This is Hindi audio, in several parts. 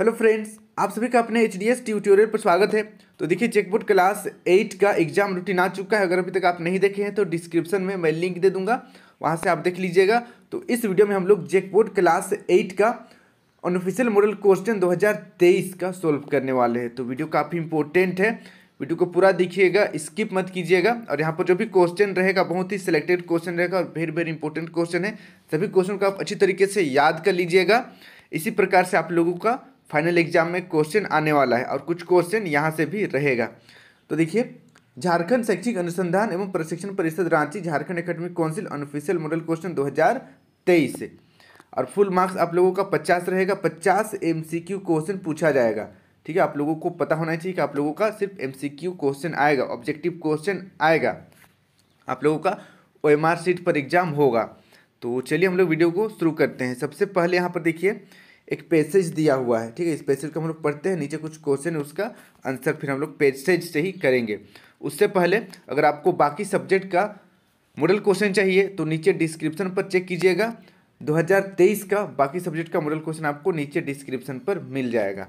हेलो फ्रेंड्स आप सभी का अपने एच डी एस ट्यूटोरियल पर स्वागत है तो देखिए चेकबुक क्लास एट का एग्जाम रूटीन आ चुका है अगर अभी तक आप नहीं देखे हैं तो डिस्क्रिप्शन में मैं लिंक दे दूंगा वहां से आप देख लीजिएगा तो इस वीडियो में हम लोग चेकबोर्ड क्लास एट का अनऑफिशियल मॉडल क्वेश्चन दो का सोल्व करने वाले हैं तो वीडियो काफ़ी इंपॉर्टेंट है वीडियो को पूरा देखिएगा स्किप मत कीजिएगा और यहाँ पर जो भी क्वेश्चन रहेगा बहुत ही सिलेक्टेड क्वेश्चन रहेगा और वेरी वेरी इंपॉर्टेंट क्वेश्चन है सभी क्वेश्चन को आप अच्छी तरीके से याद कर लीजिएगा इसी प्रकार से आप लोगों का फाइनल एग्जाम में क्वेश्चन आने वाला है और कुछ क्वेश्चन यहाँ से भी रहेगा तो देखिए झारखंड शैक्षिक अनुसंधान एवं प्रशिक्षण परिषद Ranchi Jharkhand academic council unofficial model question 2023 और फुल मार्क्स आप लोगों का पचास रहेगा पचास एम क्वेश्चन पूछा जाएगा ठीक है आप लोगों को पता होना चाहिए कि आप लोगों का सिर्फ एम क्वेश्चन आएगा ऑब्जेक्टिव क्वेश्चन आएगा आप लोगों का ओ सीट पर एग्जाम होगा तो चलिए हम लोग वीडियो को शुरू करते हैं सबसे पहले यहाँ पर देखिए एक पैसेज दिया हुआ है ठीक है इस पैसेज को हम लोग पढ़ते हैं नीचे कुछ क्वेश्चन उसका आंसर फिर हम लोग पैसेज से ही करेंगे उससे पहले अगर आपको बाकी सब्जेक्ट का मॉडल क्वेश्चन चाहिए तो नीचे डिस्क्रिप्शन पर चेक कीजिएगा 2023 का बाकी सब्जेक्ट का मॉडल क्वेश्चन आपको नीचे डिस्क्रिप्शन पर मिल जाएगा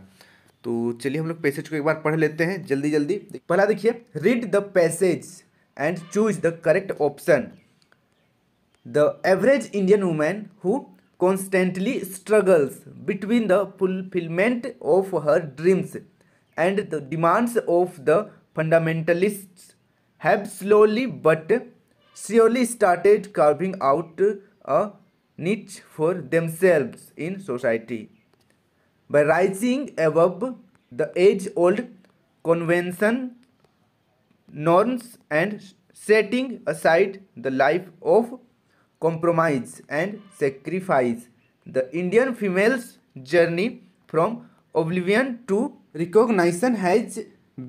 तो चलिए हम लोग पैसेज को एक बार पढ़ लेते हैं जल्दी जल्दी पहला देखिए read the passage and choose the correct option the average Indian women who constantly struggles between the fulfillment of her dreams and the demands of the fundamentalists have slowly but surely started carving out a niche for themselves in society. By rising above the age old convention norms and setting aside the life of compromise and sacrifice the indian female's journey from oblivion to recognition has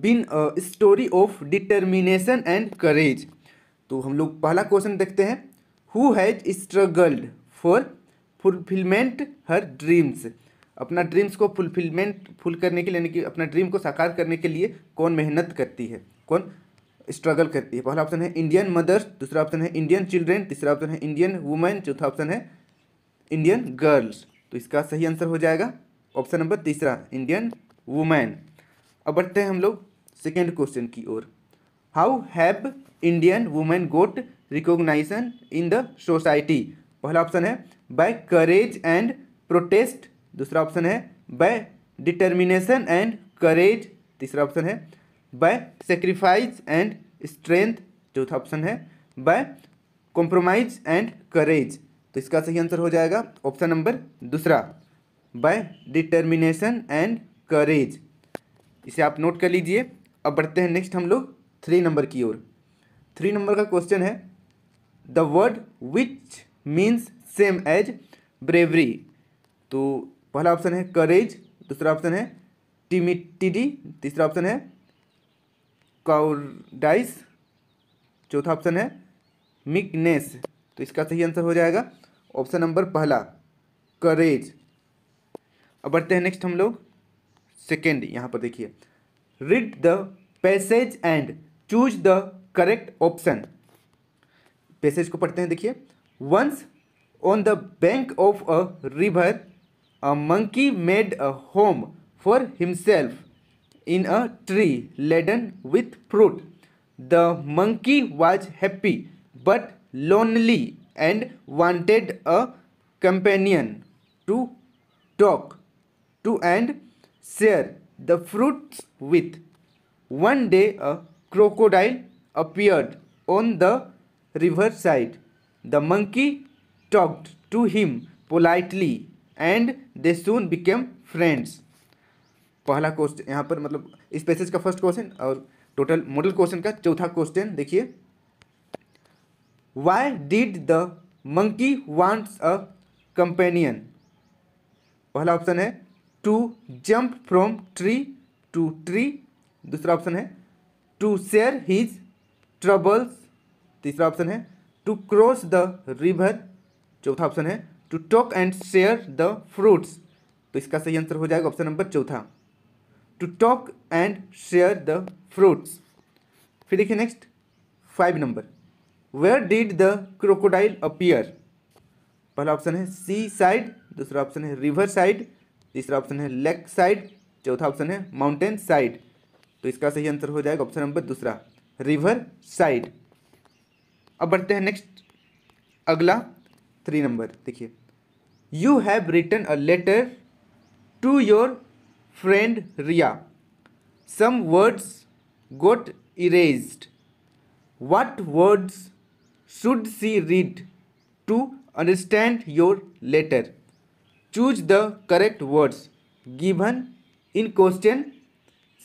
been a story of determination and courage तो हम लोग पहला क्वेश्चन देखते हैं who has struggled for fulfilment her dreams अपना ड्रीम्स को फुलफिलमेंट फुल करने के लिए यानी कि अपना ड्रीम को साकार करने के लिए कौन मेहनत करती है कौन स्ट्रगल करती है पहला ऑप्शन है इंडियन मदर्स दूसरा ऑप्शन है इंडियन चिल्ड्रेन तीसरा ऑप्शन है इंडियन वुमेन चौथा ऑप्शन है इंडियन गर्ल्स तो इसका सही आंसर हो जाएगा ऑप्शन नंबर तीसरा इंडियन वुमेन अब बढ़ते हैं हम लोग सेकेंड क्वेश्चन की ओर how have Indian women got recognition in the society पहला ऑप्शन है बाय करेज एंड प्रोटेस्ट दूसरा ऑप्शन है बाय डिटर्मिनेशन एंड करेज तीसरा ऑप्शन है बाय सेक्रीफाइज एंड स्ट्रेंथ चौथा ऑप्शन है बाय कॉम्प्रोमाइज एंड करेज तो इसका सही आंसर हो जाएगा ऑप्शन नंबर दूसरा बाय डिटर्मिनेशन एंड करेज इसे आप नोट कर लीजिए अब बढ़ते हैं नेक्स्ट हम लोग थ्री नंबर की ओर थ्री नंबर का क्वेश्चन है the word which means same as bravery तो पहला ऑप्शन है करेज दूसरा ऑप्शन है टिमिटिडी तीसरा ऑप्शन है काउडाइस चौथा ऑप्शन है मिकनेस तो इसका सही आंसर हो जाएगा ऑप्शन नंबर पहला करेज अब बढ़ते हैं नेक्स्ट हम लोग सेकेंड यहाँ पर देखिए read the passage and choose the correct option passage को पढ़ते हैं देखिए once on the bank of a river a monkey made a home for himself in a tree laden with fruit. The monkey was happy but lonely and wanted a companion to talk to and share the fruits with. One day a crocodile appeared on the riverside. The monkey talked to him politely and they soon became friends. पहला क्वेश्चन यहाँ पर मतलब इस पैसेज का फर्स्ट क्वेश्चन और टोटल मॉडल क्वेश्चन का चौथा क्वेश्चन देखिए why did the monkey wants a companion पहला ऑप्शन है to jump from tree to tree दूसरा ऑप्शन है टू शेयर हीज ट्रबल्स तीसरा ऑप्शन है टू क्रॉस द रिवर चौथा ऑप्शन है to talk and share the fruits तो इसका सही आंसर हो जाएगा ऑप्शन नंबर चौथा to talk and share the fruits फिर देखिए next five number where did the crocodile appear पहला ऑप्शन है सी साइड दूसरा ऑप्शन है रिवर साइड तीसरा ऑप्शन है लेक साइड चौथा ऑप्शन है माउंटेन साइड तो इसका सही आंसर हो जाएगा ऑप्शन नंबर दूसरा रिवर साइड अब बढ़ते हैं नेक्स्ट अगला थ्री नंबर देखिए you have written a letter to your friend Ria. Some words got erased. What words should she read to understand your letter? Choose the correct words given in question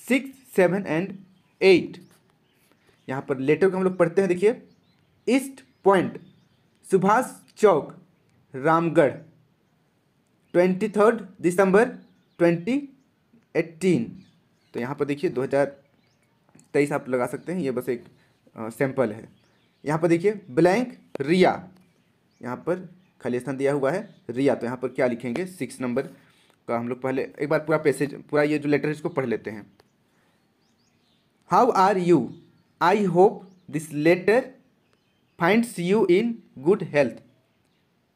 six seven and eight यहाँ पर लेटर को हम लोग पढ़ते हैं देखिए east point Subhash Chowk Ramgarh twenty third December twenty eighteen तो यहाँ पर देखिए दो हज़ार तेईस आप लगा सकते हैं ये बस एक सैंपल है यहाँ पर देखिए ब्लैंक रिया यहाँ पर खाली स्थान दिया हुआ है रिया तो यहाँ पर क्या लिखेंगे सिक्स नंबर का हम लोग पहले एक बार पूरा पैसेज पूरा ये जो लेटर है इसको पढ़ लेते हैं how are you I hope this letter finds you in good health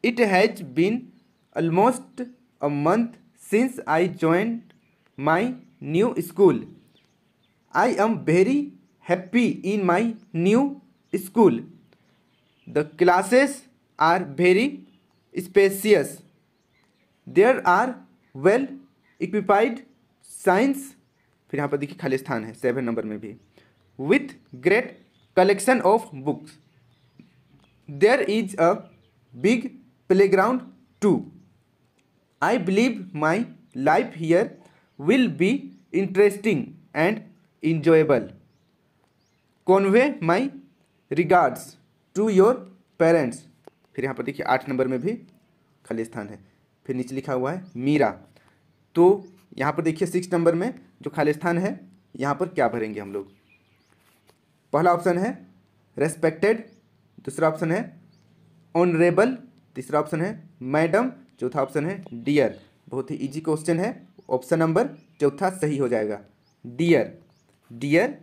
it has been almost a month since I join my new school i am very happy in my new school the classes are very spacious there are well equipped science फिर यहाँ पर देखिए खाली स्थान है सेवन नंबर में भी with great collection of books there is a big playground too I believe my life here will be interesting and enjoyable. Convey my regards to your parents. फिर यहाँ पर देखिए आठ नंबर में भी खाली स्थान है फिर नीचे लिखा हुआ है मीरा तो यहाँ पर देखिए सिक्स नंबर में जो खाली स्थान है यहाँ पर क्या भरेंगे हम लोग पहला ऑप्शन है रेस्पेक्टेड दूसरा ऑप्शन है ऑनरेबल तीसरा ऑप्शन है मैडम चौथा ऑप्शन है डियर बहुत ही इजी क्वेश्चन है ऑप्शन नंबर चौथा सही हो जाएगा डियर डियर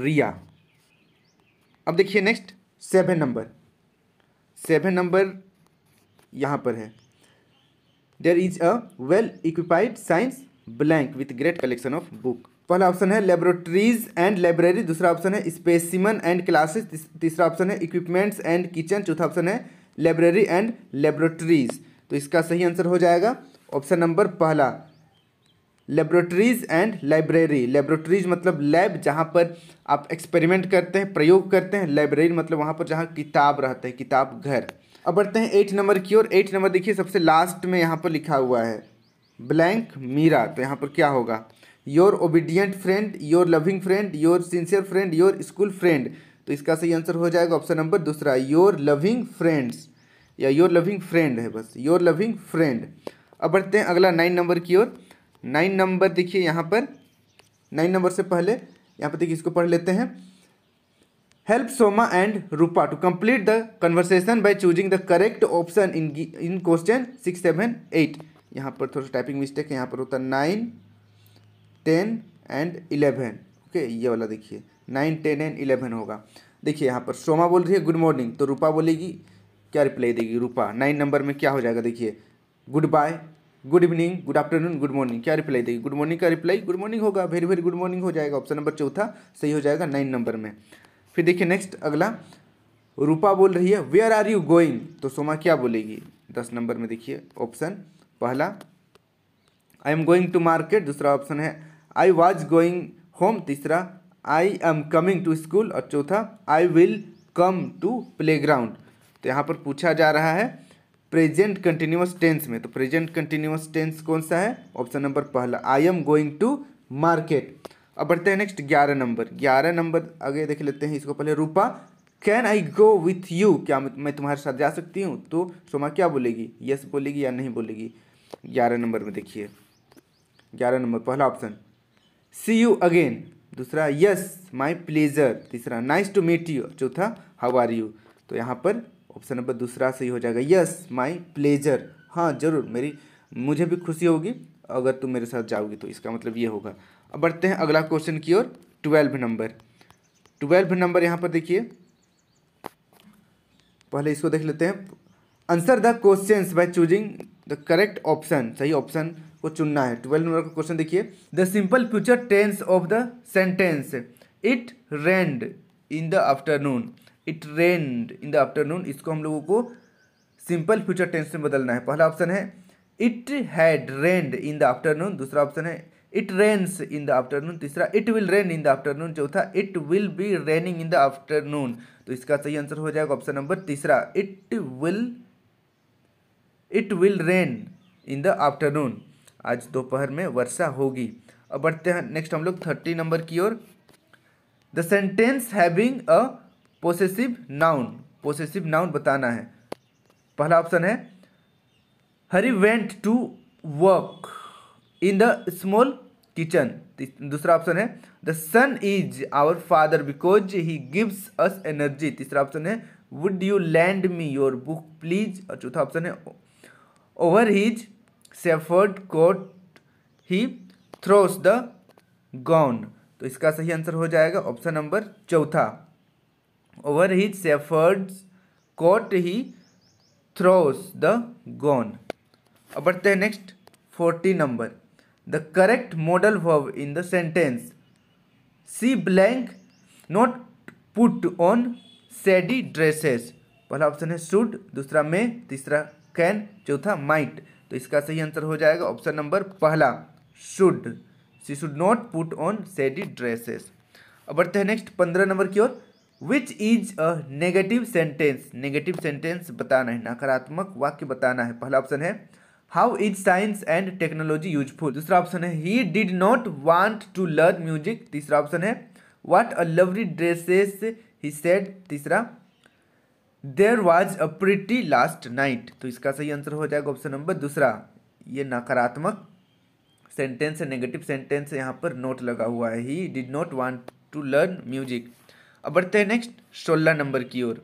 रिया अब देखिए next seven number seven number यहाँ पर है there is a well equipped science blank with great collection of book पहला ऑप्शन है लेबोरेटरीज एंड लाइब्रेरी दूसरा ऑप्शन है स्पेसिमन एंड क्लासेस तीसरा ऑप्शन है इक्विपमेंट्स एंड किचन चौथा ऑप्शन है लाइब्रेरी एंड लेबोरेटरीज तो इसका सही आंसर हो जाएगा ऑप्शन नंबर पहला लेबोरेटरीज एंड लाइब्रेरी लेबोरेटरीज मतलब लैब जहाँ पर आप एक्सपेरिमेंट करते हैं प्रयोग करते हैं लाइब्रेरी मतलब वहाँ पर जहाँ किताब रहते हैं किताब घर अब बढ़ते हैं एट नंबर की ओर एट नंबर देखिए सबसे लास्ट में यहाँ पर लिखा हुआ है ब्लैंक मीरा तो यहाँ पर क्या होगा your obedient friend your loving friend your sincere friend your school friend तो इसका सही आंसर हो जाएगा ऑप्शन नंबर दूसरा योर लविंग फ्रेंड्स या योर लविंग फ्रेंड है बस योर लविंग फ्रेंड अब बढ़ते हैं अगला नाइन नंबर की ओर नाइन नंबर देखिए यहाँ पर नाइन नंबर से पहले यहाँ पर देखिए इसको पढ़ लेते हैं help Soma and Rupa to complete the conversation by choosing the correct option in in question six seven eight यहाँ पर थोड़ा टाइपिंग मिस्टेक है यहाँ पर होता है nine ten and eleven okay ये वाला देखिए नाइन टेन एंड इलेवन होगा देखिए यहाँ पर सोमा बोल रही है गुड मॉर्निंग तो रूपा बोलेगी क्या रिप्लाई देगी रूपा नाइन नंबर में क्या हो जाएगा देखिए good bye good evening good afternoon good morning क्या रिप्लाई देगी गुड मॉर्निंग का रिप्लाई गुड मॉर्निंग होगा वेरी वेरी गुड मॉर्निंग हो जाएगा ऑप्शन नंबर चौथा सही हो जाएगा नाइन नंबर में फिर देखिए नेक्स्ट अगला रूपा बोल रही है वेयर आर यू गोइंग तो सोमा क्या बोलेगी दस नंबर में देखिए ऑप्शन पहला I am going to market दूसरा ऑप्शन है आई वॉज गोइंग होम तीसरा I am coming to school और चौथा I will come to playground तो यहाँ पर पूछा जा रहा है प्रेजेंट कंटिन्यूस टेंस में तो प्रेजेंट कंटिन्यूस टेंस कौन सा है ऑप्शन नंबर पहला I am going to market अब बढ़ते हैं नेक्स्ट ग्यारह नंबर ग्यारह नंबर आगे देख लेते हैं इसको पहले Rupa can I go with you क्या मैं तुम्हारे साथ जा सकती हूँ तो सोमा क्या बोलेगी यस बोलेगी या नहीं बोलेगी ग्यारह नंबर में देखिए ग्यारह नंबर पहला ऑप्शन सी यू अगेन दूसरा यस माई प्लेजर तीसरा नाइस टू मीट यू चौथा हाउ आर यू तो यहाँ पर ऑप्शन नंबर दूसरा सही हो जाएगा यस माई प्लेजर हाँ जरूर मेरी मुझे भी खुशी होगी अगर तुम मेरे साथ जाओगी तो इसका मतलब ये होगा अब बढ़ते हैं अगला क्वेश्चन की ओर ट्वेल्व नंबर ट्वेल्व नंबर यहाँ पर देखिए पहले इसको देख लेते हैं answer the question by choosing the correct option सही ऑप्शन को चुनना है ट्वेल्व नंबर का क्वेश्चन देखिए the simple future tense of the sentence it rained in the afternoon it rained in the afternoon इसको हम लोगों को सिंपल फ्यूचर टेंस में बदलना है पहला ऑप्शन है it had rained in the afternoon दूसरा ऑप्शन है it rains in the afternoon तीसरा it will rain in the afternoon चौथा it will be raining in the afternoon तो इसका सही आंसर हो जाएगा ऑप्शन नंबर तीसरा it will it will rain in the afternoon आज दोपहर में वर्षा होगी अब बढ़ते हैं नेक्स्ट हम लोग थर्टी नंबर की ओर the sentence having a possessive noun possessive noun बताना है पहला ऑप्शन है Harry went to work in the small kitchen दूसरा ऑप्शन है the sun is our father because he gives us energy तीसरा ऑप्शन है would you lend me your book please और चौथा ऑप्शन है over his shepherd coat he throws the gown तो इसका सही आंसर हो जाएगा ऑप्शन नंबर चौथा over his shepherd's coat he throws the gone अब बढ़ते हैं next forty number the correct modal verb in the sentence she blank not put on shady dresses पहला ऑप्शन है शुड दूसरा में तीसरा कैन चौथा माइट तो इसका सही आंसर हो जाएगा ऑप्शन नंबर पहला should she should not put on shady dresses अब बढ़ते हैं नेक्स्ट पंद्रह नंबर की ओर which is a negative sentence negative sentence बताना है नकारात्मक वाक्य बताना है पहला ऑप्शन है how is science and technology useful दूसरा ऑप्शन है he did not want to learn music तीसरा ऑप्शन है what a lovely dresses he said तीसरा there was a pretty last night तो इसका सही आंसर हो जाएगा ऑप्शन नंबर दूसरा ये नकारात्मक सेंटेंस है नेगेटिव सेंटेंस है यहाँ पर नोट लगा हुआ है he did not want to learn music अब बढ़ते हैं नेक्स्ट सोलह नंबर की ओर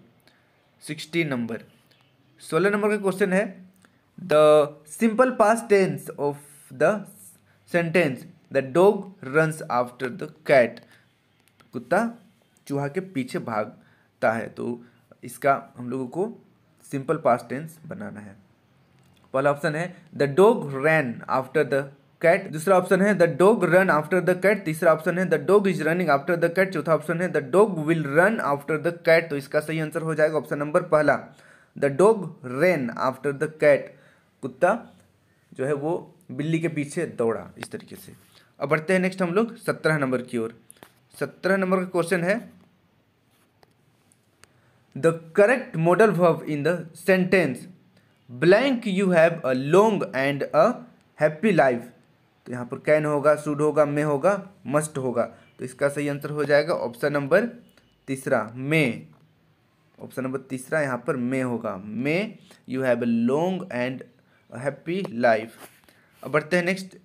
सिक्सटीन नंबर सोलह नंबर का क्वेश्चन है the simple past tense of the sentence the dog runs after the cat कुत्ता चूहा के पीछे भागता है तो इसका हम लोगों को सिंपल पास टेंस बनाना है पहला ऑप्शन है the dog ran after the cat दूसरा ऑप्शन है the dog run after the cat तीसरा ऑप्शन है the dog is running after the cat चौथा ऑप्शन है the dog will run after the cat तो इसका सही आंसर हो जाएगा ऑप्शन नंबर पहला the dog ran after the cat कुत्ता जो है वो बिल्ली के पीछे दौड़ा इस तरीके से अब बढ़ते हैं नेक्स्ट हम लोग सत्रह नंबर की ओर सत्रह नंबर का क्वेश्चन है the correct modal verb in the sentence blank you have a long and a happy life तो यहाँ पर कैन होगा शुड होगा मे होगा मस्ट होगा तो इसका सही आंसर हो जाएगा ऑप्शन नंबर तीसरा मे ऑप्शन नंबर तीसरा यहाँ पर मे होगा may you have a long and happy life अब बढ़ते हैं नेक्स्ट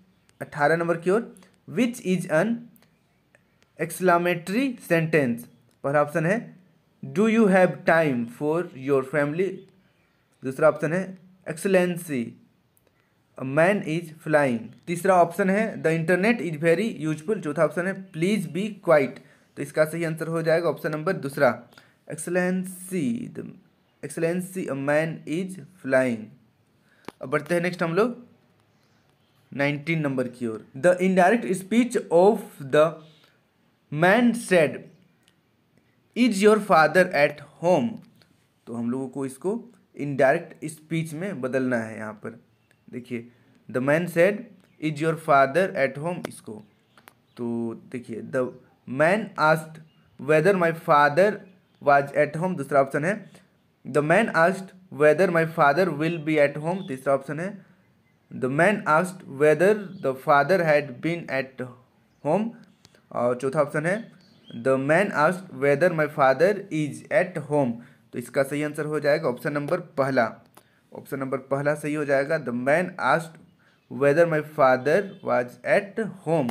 अट्ठारह नंबर की ओर which is an exclamatory sentence पहला ऑप्शन है do you have time for your family दूसरा ऑप्शन है एक्सलेंसी मैन इज फ्लाइंग तीसरा ऑप्शन है the internet is very useful चौथा ऑप्शन है प्लीज़ बी क्वाइट तो इसका सही आंसर हो जाएगा ऑप्शन नंबर दूसरा excellency the excellency man is flying अब बढ़ते हैं नेक्स्ट हम लोग नाइनटीन नंबर की ओर the indirect speech of the man said is your father at home तो हम लोगों को इसको इनडायरेक्ट स्पीच में बदलना है यहाँ पर देखिए the man said is your father at home इसको तो देखिए the man asked whether my father was at home दूसरा ऑप्शन है the man asked whether my father will be at home तीसरा ऑप्शन है the man asked whether the father had been at home और चौथा ऑप्शन है the man asked whether my father is at home तो इसका सही आंसर हो जाएगा ऑप्शन नंबर पहला ऑप्शन नंबर पहला सही हो जाएगा the man asked whether my father was at home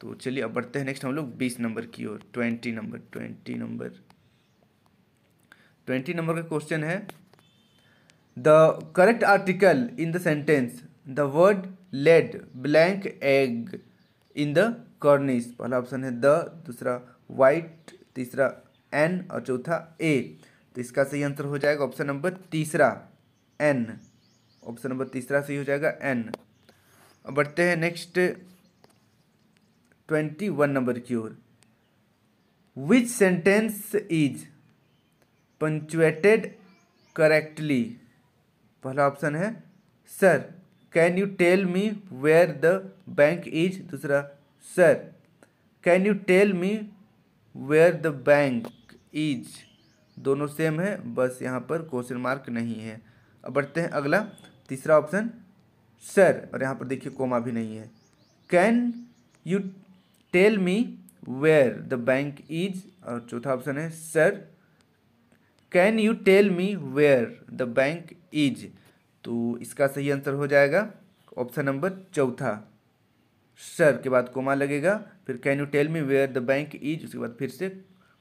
तो चलिए अब बढ़ते हैं नेक्स्ट हम लोग बीस नंबर की ओर twenty number twenty number twenty number का क्वेश्चन है the correct article in the sentence the word laid blank egg in the cornice पहला ऑप्शन है द दूसरा वाइट तीसरा एन और चौथा ए तो इसका सही आंसर हो जाएगा ऑप्शन नंबर तीसरा एन ऑप्शन नंबर तीसरा सही हो जाएगा एन अब बढ़ते हैं नेक्स्ट ट्वेंटी वन नंबर की ओर which sentence is punctuated correctly पहला ऑप्शन है sir can you tell me where the bank is दूसरा sir can you tell me where the bank is दोनों सेम है बस यहाँ पर क्वेश्चन मार्क नहीं है अब बढ़ते हैं अगला तीसरा ऑप्शन सर और यहाँ पर देखिए कोमा भी नहीं है can you tell me where the bank is और चौथा ऑप्शन है sir can you tell me where the bank is तो इसका सही आंसर हो जाएगा ऑप्शन नंबर चौथा सर के बाद कोमा लगेगा फिर can you tell me where the bank is उसके बाद फिर से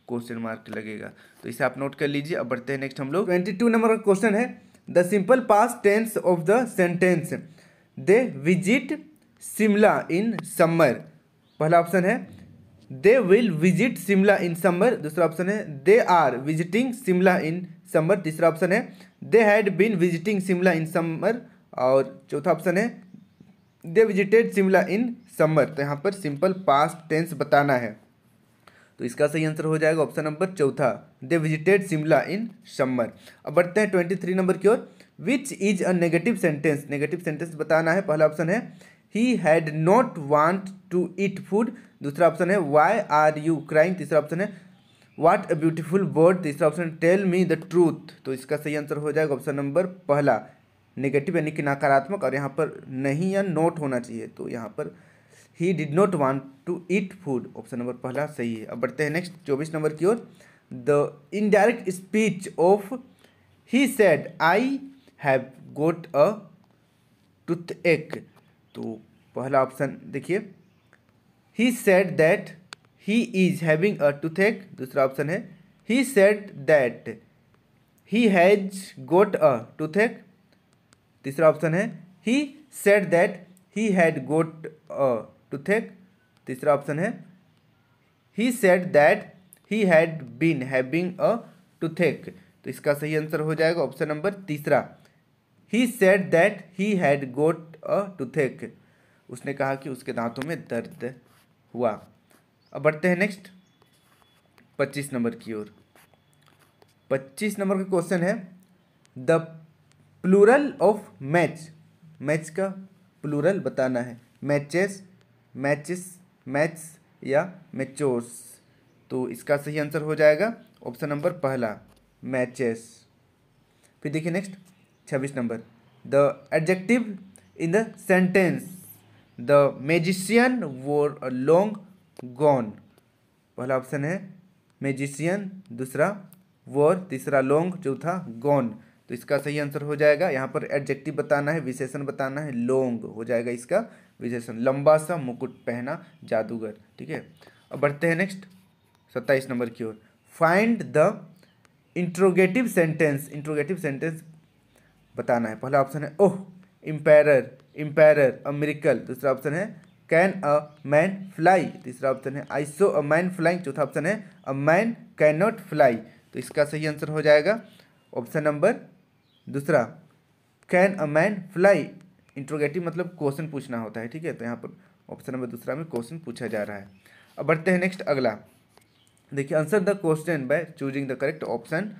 क्वेश्चन मार्क लगेगा तो इसे आप नोट कर लीजिए अब बढ़ते हैं नेक्स्ट हम लोग ट्वेंटी टू नंबर का क्वेश्चन है the simple past tense of the sentence they visit Shimla in summer पहला ऑप्शन है they will visit Shimla in summer दूसरा ऑप्शन है they are visiting Shimla in summer तीसरा ऑप्शन है they had been visiting Shimla in summer और चौथा ऑप्शन है they visited Shimla in summer तो यहाँ पर सिंपल पास्ट टेंस बताना है तो इसका सही आंसर हो जाएगा ऑप्शन नंबर चौथा they visited Shimla in summer अब बढ़ते हैं ट्वेंटी थ्री नंबर की ओर which is a negative sentence negative sentence बताना है पहला ऑप्शन है he had not want to eat food दूसरा ऑप्शन है वाई आर यू क्राइम तीसरा ऑप्शन है वाट अ ब्यूटिफुल वर्ड तीसरा option tell me the truth तो इसका सही आंसर हो जाएगा ऑप्शन नंबर पहला नेगेटिव यानी कि नकारात्मक और यहाँ पर नहीं या नोट होना चाहिए तो यहाँ पर he did not want to eat food option number पहला सही है अब बढ़ते हैं नेक्स्ट चौबीस नंबर की ओर the indirect speech of he said I have got a toothache तो पहला ऑप्शन देखिए he said that he is having a toothache दूसरा ऑप्शन है he said that he has got a toothache तीसरा ऑप्शन है he said that he had got a toothache तीसरा ऑप्शन है he said that he had been having a toothache तो इसका सही आंसर हो जाएगा ऑप्शन नंबर तीसरा he said that he had got a toothache उसने कहा कि उसके दांतों में दर्द हुआ अब बढ़ते हैं नेक्स्ट पच्चीस नंबर की ओर पच्चीस नंबर का क्वेश्चन है the plural of match match का प्लूरल बताना है मैचेस मैचिस मैच या मेचोर्स तो इसका सही आंसर हो जाएगा ऑप्शन नंबर पहला मैचेस फिर देखिए नेक्स्ट छब्बीस number the adjective in the sentence the magician wore long gone पहला ऑप्शन है मेजिशियन दूसरा वोर तीसरा लॉन्ग चौथा गॉन तो इसका सही आंसर हो जाएगा यहाँ पर एडजेक्टिव बताना है विशेषण बताना है लॉन्ग हो जाएगा इसका विशेषण लंबा सा मुकुट पहना जादूगर ठीक है अब बढ़ते हैं नेक्स्ट सत्ताईस नंबर की ओर find the interrogative sentence interrogative sentence बताना है पहला ऑप्शन है ओह इम्पेरर इम्पेरर अ मेरिकल दूसरा ऑप्शन है कैन अ मैन फ्लाई तीसरा ऑप्शन है I saw a man flying चौथा ऑप्शन है a man can not fly तो इसका सही आंसर हो जाएगा ऑप्शन नंबर दूसरा can a man fly interrogative मतलब क्वेश्चन पूछना होता है ठीक है तो यहाँ पर ऑप्शन नंबर दूसरा में क्वेश्चन पूछा जा रहा है अब बढ़ते हैं नेक्स्ट अगला देखिए answer the question by choosing the correct option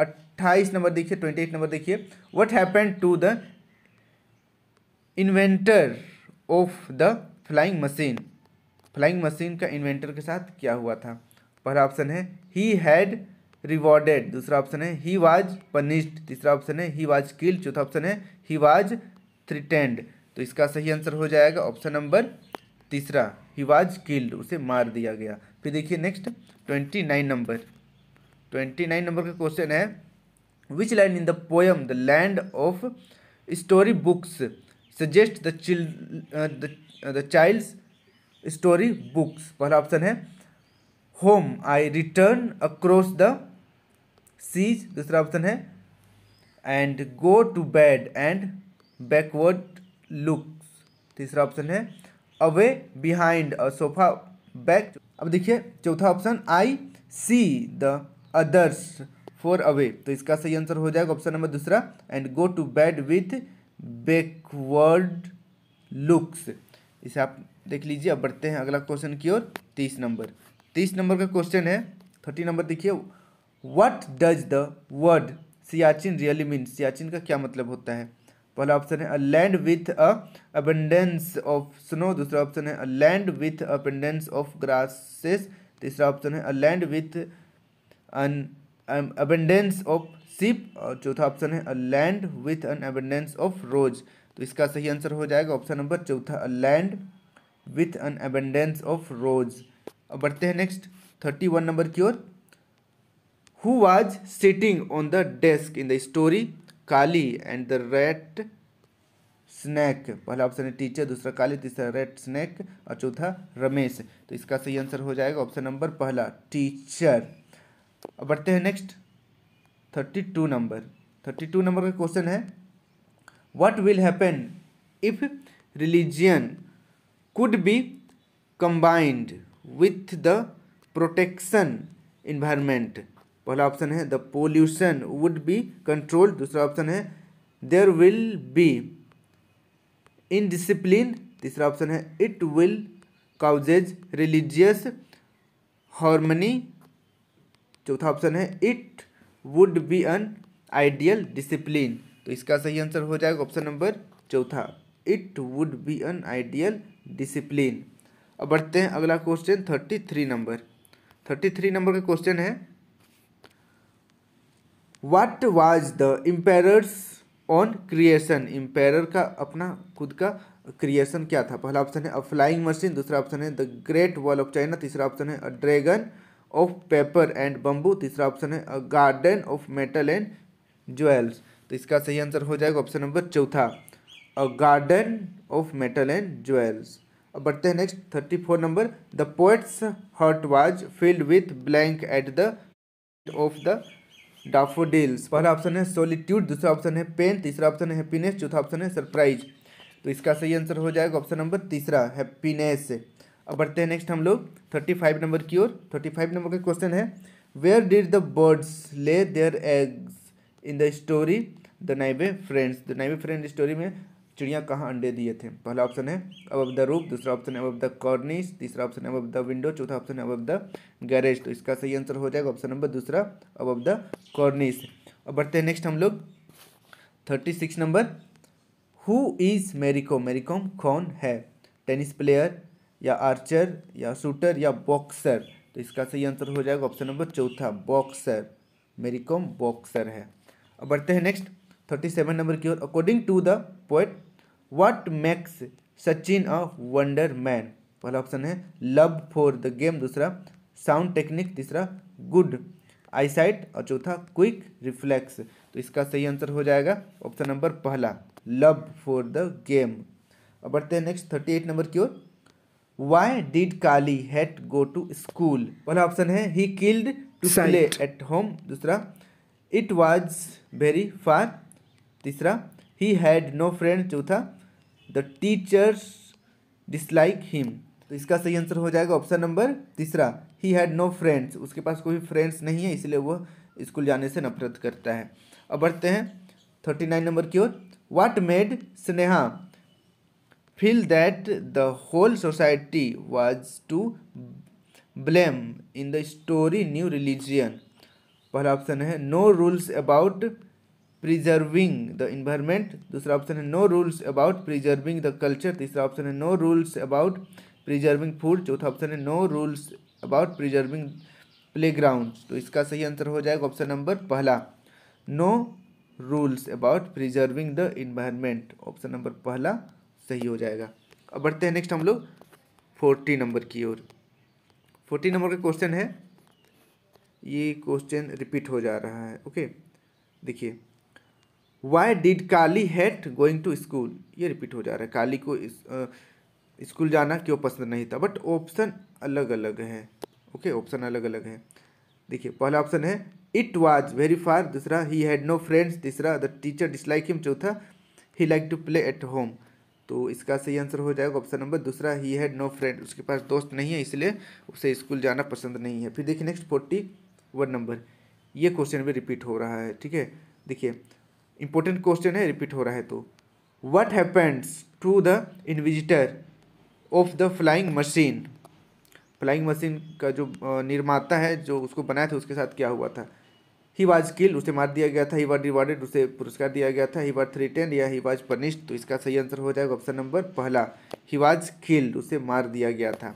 अट्ठाईस नंबर देखिए ट्वेंटी नंबर देखिए what happen to the inventor of the flying machine flying machine का इन्वेंटर के साथ क्या हुआ था पहला ऑप्शन है ही हैड रिवॉर्डेड दूसरा ऑप्शन है ही वाज पनिश्ड तीसरा ऑप्शन है ही वाज किल्ड चौथा ऑप्शन है ही वाज थ्रिटेंड तो इसका सही आंसर हो जाएगा ऑप्शन नंबर तीसरा ही वाज किल्ड उसे मार दिया गया फिर देखिए next twenty nine number twenty nine number का क्वेश्चन है which line in the poem the land of story books suggest the chill the child's story books पहला ऑप्शन है home I return across the seas दूसरा ऑप्शन है and go to bed and backward looks तीसरा ऑप्शन है away behind a sofa back अब देखिए चौथा option I see the others far away तो इसका सही आंसर हो जाएगा ऑप्शन नंबर दूसरा and go to bed with backward looks इसे आप देख लीजिए अब बढ़ते हैं अगला क्वेश्चन की ओर तीस नंबर तीस नंबर का क्वेश्चन है थर्टी नंबर देखिए what does the word Siachen really mean Siachen का क्या मतलब होता है पहला ऑप्शन है a land with a abundance of snow दूसरा ऑप्शन है a land with abundance of grasses तीसरा ऑप्शन है a land with an abundance of sheep और चौथा ऑप्शन है a land with an abundance of rose तो इसका सही आंसर हो जाएगा ऑप्शन नंबर चौथा अ land with an abundance of rose अब बढ़ते हैं नेक्स्ट थर्टी वन नंबर की ओर who was sitting on the desk in the story Kali and the red snake पहला ऑप्शन है टीचर दूसरा काली तीसरा रेड स्नैक और चौथा रमेश तो इसका सही आंसर हो जाएगा ऑप्शन नंबर पहला टीचर अब बढ़ते हैं next thirty two number thirty two number का क्वेश्चन है what will happen if religion could be combined with the protection environment पहला ऑप्शन है the pollution would be control दूसरा ऑप्शन है देर विल बी इनडिसिप्लिन तीसरा ऑप्शन है it will causes religious harmony चौथा ऑप्शन है it would be an ideal discipline तो इसका सही आंसर हो जाएगा ऑप्शन नंबर चौथा it would be an ideal discipline अब बढ़ते हैं अगला question thirty three number thirty three number का क्वेश्चन है what was the emperor's on creation emperor का अपना खुद का क्रिएशन क्या था पहला ऑप्शन है अ फ्लाइंग मशीन दूसरा ऑप्शन है the great wall of China तीसरा ऑप्शन है a dragon of paper and bamboo तीसरा ऑप्शन है a garden of metal and jewels तो इसका सही आंसर हो जाएगा ऑप्शन नंबर चौथा a garden of metal and jewels अब बढ़ते हैं next thirty four number the poet's heart was filled with blank at the of the daffodils पहला ऑप्शन है सोलिट्यूड दूसरा ऑप्शन है पेन तीसरा ऑप्शन है हैप्पीनेस चौथा ऑप्शन है सरप्राइज तो इसका सही आंसर हो जाएगा ऑप्शन नंबर तीसरा हैप्पीनेस अब बढ़ते हैं नेक्स्ट हम लोग थर्टी फाइव नंबर की ओर थर्टी फाइव नंबर का क्वेश्चन है where did the birds lay their eggs in the story the naive friends the naive friend story में चिड़िया कहाँ अंडे दिए थे पहला ऑप्शन है अब ऑफ द रूप दूसरा ऑप्शन है अब ऑफ द कॉर्निश तीसरा ऑप्शन है अब द विंडो चौथा ऑप्शन है अब ऑफ द गैरेज तो इसका सही आंसर हो जाएगा ऑप्शन नंबर दूसरा अब ऑफ द कॉर्निश अब बढ़ते हैं नेक्स्ट हम लोग thirty six number who is Mary Kom Mary Kom कौन है टेनिस प्लेयर या आर्चर या शूटर या बॉक्सर तो इसका सही आंसर हो जाएगा ऑप्शन नंबर चौथा बॉक्सर मेरिकोम बॉक्सर है अब बढ़ते हैं नेक्स्ट थर्टी सेवन नंबर की ओर according to the poet what makes Sachin a wonder man पहला ऑप्शन है लव फॉर द गेम दूसरा साउंड टेक्निक तीसरा गुड आईसाइट और चौथा क्विक रिफ्लेक्स तो इसका सही आंसर हो जाएगा ऑप्शन नंबर पहला लव फॉर द गेम अब बढ़ते हैं नेक्स्ट थर्टी एट नंबर की ओर why did Kali hate go to school पहला ऑप्शन है he killed to play at home दूसरा इट वॉज वेरी फार तीसरा ही हैड नो फ्रेंड चौथा द टीचर्स डिसलाइक हिम तो इसका सही आंसर हो जाएगा ऑप्शन नंबर तीसरा ही हैड नो फ्रेंड्स उसके पास कोई फ्रेंड्स नहीं है इसलिए वह स्कूल जाने से नफरत करता है अब बढ़ते हैं थर्टी नाइन नंबर की ओर what made Sneha feel that the whole society was to blame in the story new religion पहला ऑप्शन है no rules about preserving the environment दूसरा ऑप्शन है no rules about preserving the culture तीसरा ऑप्शन है no rules about preserving food चौथा ऑप्शन है no rules about preserving play तो इसका सही आंसर हो जाएगा ऑप्शन नंबर पहला no rules about preserving the environment option number पहला सही हो जाएगा अब बढ़ते हैं नेक्स्ट हम लोग फोर्टी नंबर की ओर फोर्टी नंबर का क्वेश्चन है ये क्वेश्चन रिपीट हो जा रहा है ओके देखिए why did Kali hate going to school ये रिपीट हो जा रहा है काली को स्कूल जाना क्यों पसंद नहीं था बट ऑप्शन अलग अलग है ओके ऑप्शन अलग अलग है देखिए पहला ऑप्शन है इट वाज वेरी फार दूसरा ही हैड नो फ्रेंड्स तीसरा द टीचर डिसलाइक हिम चौथा he like to play at home तो इसका सही आंसर हो जाएगा ऑप्शन नंबर दूसरा ही हैड नो फ्रेंड उसके पास दोस्त नहीं है इसलिए उसे स्कूल जाना पसंद नहीं है फिर देखिए नेक्स्ट फोर्टी वन नंबर ये क्वेश्चन भी रिपीट हो रहा है ठीक है देखिए इंपॉर्टेंट क्वेश्चन है रिपीट हो रहा है तो what happens to the inventor of the flying machine flying machine का जो निर्माता है जो उसको बनाया था उसके साथ क्या हुआ था ही वाज किल उसे मार दिया गया था ही वाज रिवार्डेड उसे पुरस्कार दिया गया था ही वाज थ्रीटेंड या ही वाज पनिश्ड तो इसका सही आंसर हो जाएगा ऑप्शन नंबर पहला ही वाज किल उसे मार दिया गया था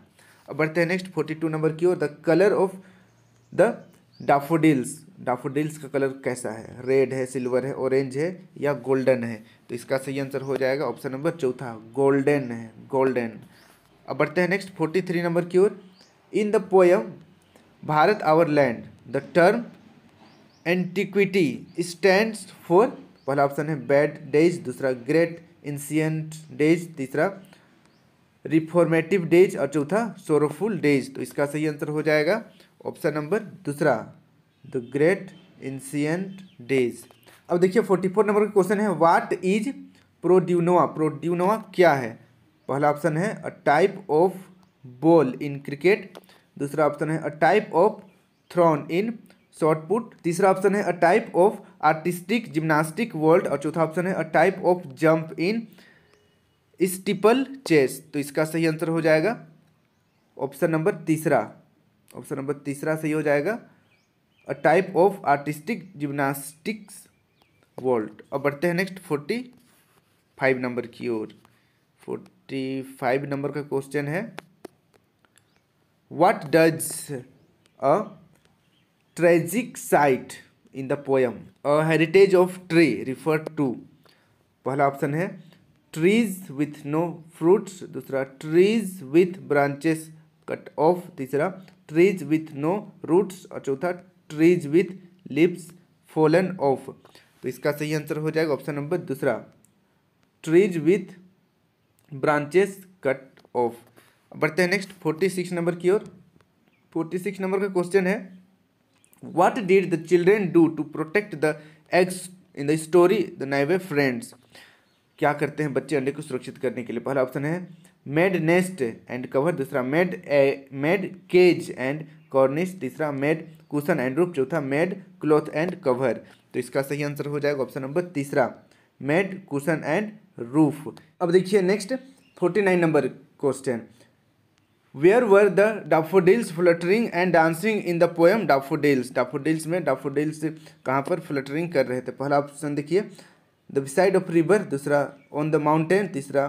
अब बढ़ते हैं नेक्स्ट फोर्टी टू नंबर की ओर the colour of the daffodils daffodils का कलर कैसा है रेड है सिल्वर है ऑरेंज है या गोल्डन है तो इसका सही आंसर हो जाएगा ऑप्शन नंबर चौथा गोल्डन है गोल्डन अब बढ़ते हैं नेक्स्ट फोर्टी थ्री नंबर की ओर in the poem Bharat our land the term antiquity stands for पहला ऑप्शन है बैड डेज दूसरा ग्रेट इंसियंट डेज तीसरा रिफॉर्मेटिव डेज और चौथा सोरोफुल डेज तो इसका सही आंसर हो जाएगा ऑप्शन नंबर दूसरा द ग्रेट इंसियंट डेज अब देखिए फोर्टी फोर नंबर का क्वेश्चन है वाट इज प्रोड्यूनोवा प्रोड्यूनोवा क्या है पहला ऑप्शन है a type of ball in cricket दूसरा ऑप्शन है a type of thrown in shot put तीसरा ऑप्शन है a type of artistic gymnastic world और चौथा ऑप्शन है a type of jump in steeplechase तो इसका सही आंसर हो जाएगा ऑप्शन नंबर तीसरा ऑप्शन नंबर तीसरा सही हो जाएगा a type of artistic gymnastics world अब बढ़ते हैं नेक्स्ट फोर्टी फाइव नंबर की ओर फोर्टी फाइव नंबर का क्वेश्चन है what does a tragic sight in the poem a heritage of tree refer to पहला ऑप्शन है ट्रीज विथ नो फ्रूट्स दूसरा trees with branches cut off तीसरा ट्रीज विथ नो रूट्स और चौथा trees with leaves fallen off तो इसका सही आंसर हो जाएगा ऑप्शन नंबर दूसरा trees with branches cut off बढ़ते हैं नेक्स्ट फोर्टी सिक्स नंबर की ओर फोर्टी सिक्स नंबर का क्वेश्चन है what did the children do to protect the eggs in the story the naive friends क्या करते हैं बच्चे अंडे को सुरक्षित करने के लिए पहला ऑप्शन है मेड नेस्ट एंड कवर दूसरा made made cage and cornice तीसरा मेड कुशन एंड रूप चौथा मेड क्लॉथ एंड कवर तो इसका सही आंसर हो जाएगा ऑप्शन नंबर तीसरा मेड कुशन एंड रूफ अब देखिए next forty nine number question where were the daffodils fluttering and dancing in the poem daffodils daffodils में डाफोडिल्स कहाँ पर फ्लटरिंग कर रहे थे पहला ऑप्शन देखिए द साइड ऑफ रिवर दूसरा ऑन द माउंटेन तीसरा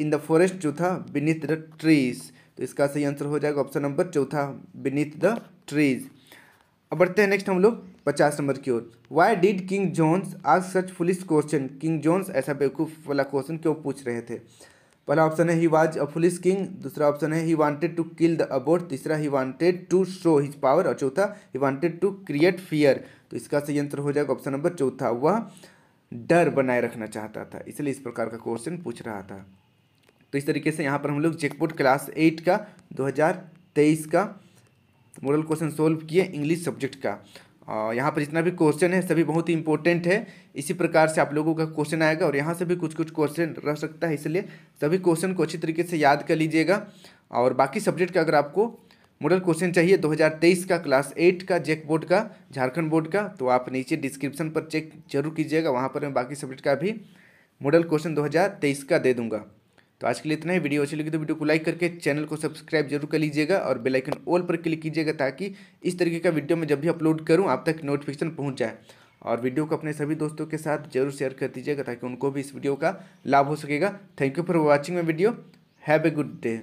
इन द फॉरेस्ट चौथा बीनीथ द ट्रीज तो इसका सही आंसर हो जाएगा ऑप्शन नंबर चौथा बीनीथ द ट्रीज अब बढ़ते हैं नेक्स्ट हम लोग पचास नंबर की ओर वाई डिड किंग जॉन्स आज such foolish question king John's ऐसा बेवकूफ़ वाला क्वेश्चन क्यों पूछ रहे थे पहला ऑप्शन है he was a foolish king दूसरा ऑप्शन है he wanted to kill the abbot तीसरा he wanted to show his power और चौथा he wanted to create fear तो इसका सही आंसर हो जाएगा ऑप्शन नंबर चौथा वह डर बनाए रखना चाहता था इसलिए इस प्रकार का क्वेश्चन पूछ रहा था तो इस तरीके से यहाँ पर हम लोग जेकपोट क्लास एट का 2023 का मॉडल क्वेश्चन सोल्व किए इंग्लिश सब्जेक्ट का और यहाँ पर जितना भी क्वेश्चन है सभी बहुत ही इंपॉर्टेंट है इसी प्रकार से आप लोगों का क्वेश्चन आएगा और यहाँ से भी कुछ कुछ क्वेश्चन रह सकता है इसलिए सभी क्वेश्चन को अच्छी तरीके से याद कर लीजिएगा और बाकी सब्जेक्ट का अगर आपको मॉडल क्वेश्चन चाहिए 2023 का क्लास एट का जेक बोर्ड का झारखंड बोर्ड का तो आप नीचे डिस्क्रिप्शन पर चेक जरूर कीजिएगा वहाँ पर मैं बाकी सब्जेक्ट का भी मॉडल क्वेश्चन 2023 का दे दूंगा तो आज के लिए इतना ही वीडियो अच्छी लगी तो वीडियो को लाइक करके चैनल को सब्सक्राइब जरूर कर लीजिएगा और बेलाइकन ऑल पर क्लिक कीजिएगा ताकि इस तरीके का वीडियो मैं जब भी अपलोड करूँ आप तक नोटिफिकेशन पहुँच जाए और वीडियो को अपने सभी दोस्तों के साथ जरूर शेयर कर दीजिएगा ताकि उनको भी इस वीडियो का लाभ हो सकेगा thank you for watching my video have a good day